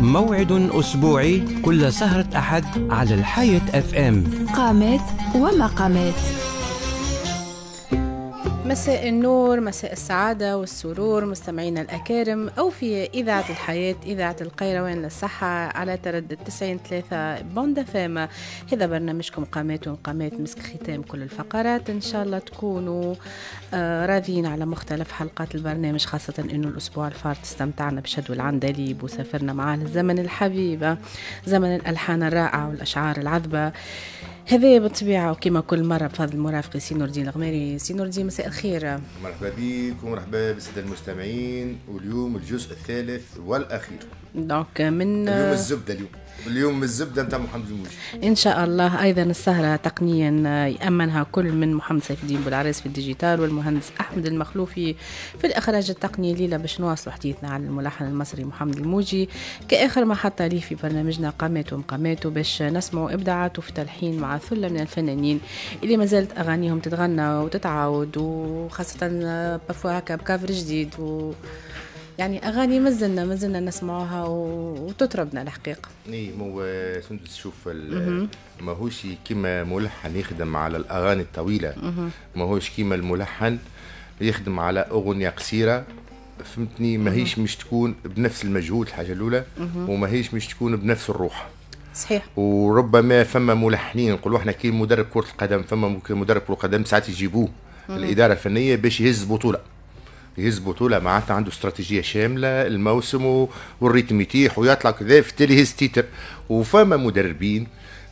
موعد أسبوعي كل سهرة أحد على الحياة أف أم قامت ومقامات مساء النور مساء السعادة والسرور مستمعينا الأكارم أو في إذاعة الحياة إذاعة القيروان للصحة على تردد 93 بوندا فاما هذا برنامجكم قامات ومقامات مسك ختام كل الفقرات إن شاء الله تكونوا راضين آه، راضيين على مختلف حلقات البرنامج خاصة أنه الأسبوع الفارط استمتعنا بشد العندليب وسافرنا معاه للزمن الحبيبة زمن الألحان الرائعة والأشعار العذبة هذا بالطبيعه وكما كل مره بفضل مرافق سي نور الدين الغماري سي نور الدين مساء الخير مرحبا بك ومرحبا بالساده المستمعين واليوم الجزء الثالث والاخير دونك من اليوم الزبده اليوم اليوم الزبده نتاع محمد الموجي ان شاء الله ايضا السهره تقنيا يامنها كل من محمد سيف الدين بالعريس في الديجيتال والمهندس احمد المخلوفي في الاخراج التقني ليله باش نواصلوا حديثنا عن الملحن المصري محمد الموجي كاخر محطه ليه في برنامجنا قامات ومقامات باش نسمعوا ابداعاته في تلحين مع ثله من الفنانين اللي ما زالت اغانيهم تتغنى وتتعاود وخاصه بفوا هكا بكافر جديد و يعني اغاني مازلنا مازلنا نسمعوها وتطربنا الحقيقه اي مو سندس شوف ماهوش كيما ملحن يخدم على الاغاني الطويله ماهوش كيما الملحن يخدم على اغنيه قصيره فهمتني ماهيش مش تكون بنفس المجهود الحاجه الاولى وماهيش مش تكون بنفس الروح صحيح وربما فما ملحنين نقولوا احنا كي مدرب كره القدم فما مدرب كره القدم ساعات يجيبوه الاداره الفنيه باش يهز بطوله يهز بطولة معناتها عنده استراتيجيه شامله الموسم والريتم يتيح ويطلع كذا في تيلي هيز تيتر وفما مدربين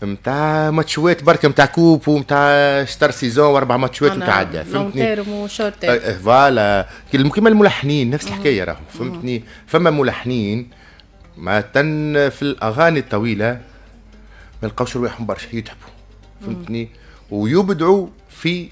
نتاع ماتشوات برك نتاع كوب ونتاع شتر سيزون واربع ماتشوات متعدى فهمتني أه، أه، فوالا كيما الملحنين نفس الحكايه راهو فهمتني فما ملحنين ما تن في الاغاني الطويله ما يلقاوش رواحهم برشا يتعبوا فهمتني ويبدعوا في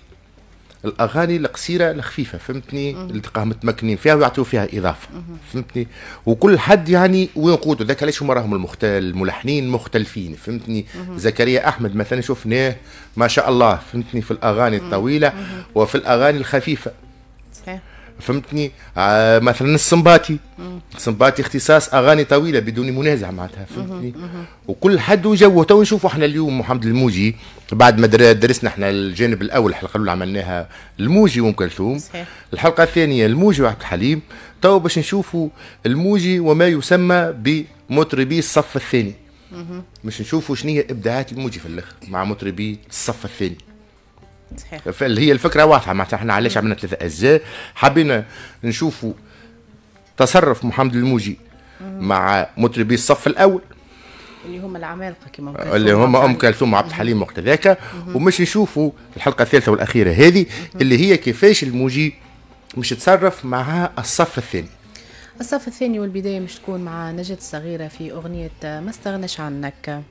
الاغاني القصيره الخفيفه فهمتني اللي تلقاهم متمكنين فيها ويعطيو فيها اضافه فهمتني وكل حد يعني وين قوته ذاك علاش هما راهم الملحنين مختلفين فهمتني زكريا احمد مثلا شفناه ما شاء الله فهمتني في الاغاني الطويله وفي الاغاني الخفيفه صحيح فهمتني آه مثلا السنباطي السنباطي اختصاص اغاني طويله بدون منازع معناتها فهمتني مم. مم. وكل حد وجوه تو نشوفوا احنا اليوم محمد الموجي بعد ما درسنا احنا الجانب الاول الحلقه الاولى عملناها الموجي وام كلثوم الحلقه الثانيه الموجي وعبد الحليم تو باش نشوفوا الموجي وما يسمى بمطربي الصف الثاني باش نشوفوا شنو هي ابداعات الموجي في الاخر مع مطربي الصف الثاني صحيح فاللي هي الفكره واضحه معناتها احنا علاش عملنا ثلاثه اجزاء حبينا نشوفوا تصرف محمد الموجي مع مطربي الصف الاول اللي هما العمالقه كما كلثوم اللي هما ام كلثوم وعبد الحليم وقت ذاك ومش نشوفوا الحلقه الثالثه والاخيره هذه اللي هي كيفاش الموجي مش يتصرف مع الصف الثاني الصف الثاني والبدايه مش تكون مع نجاة الصغيره في اغنيه ما استغناش عنك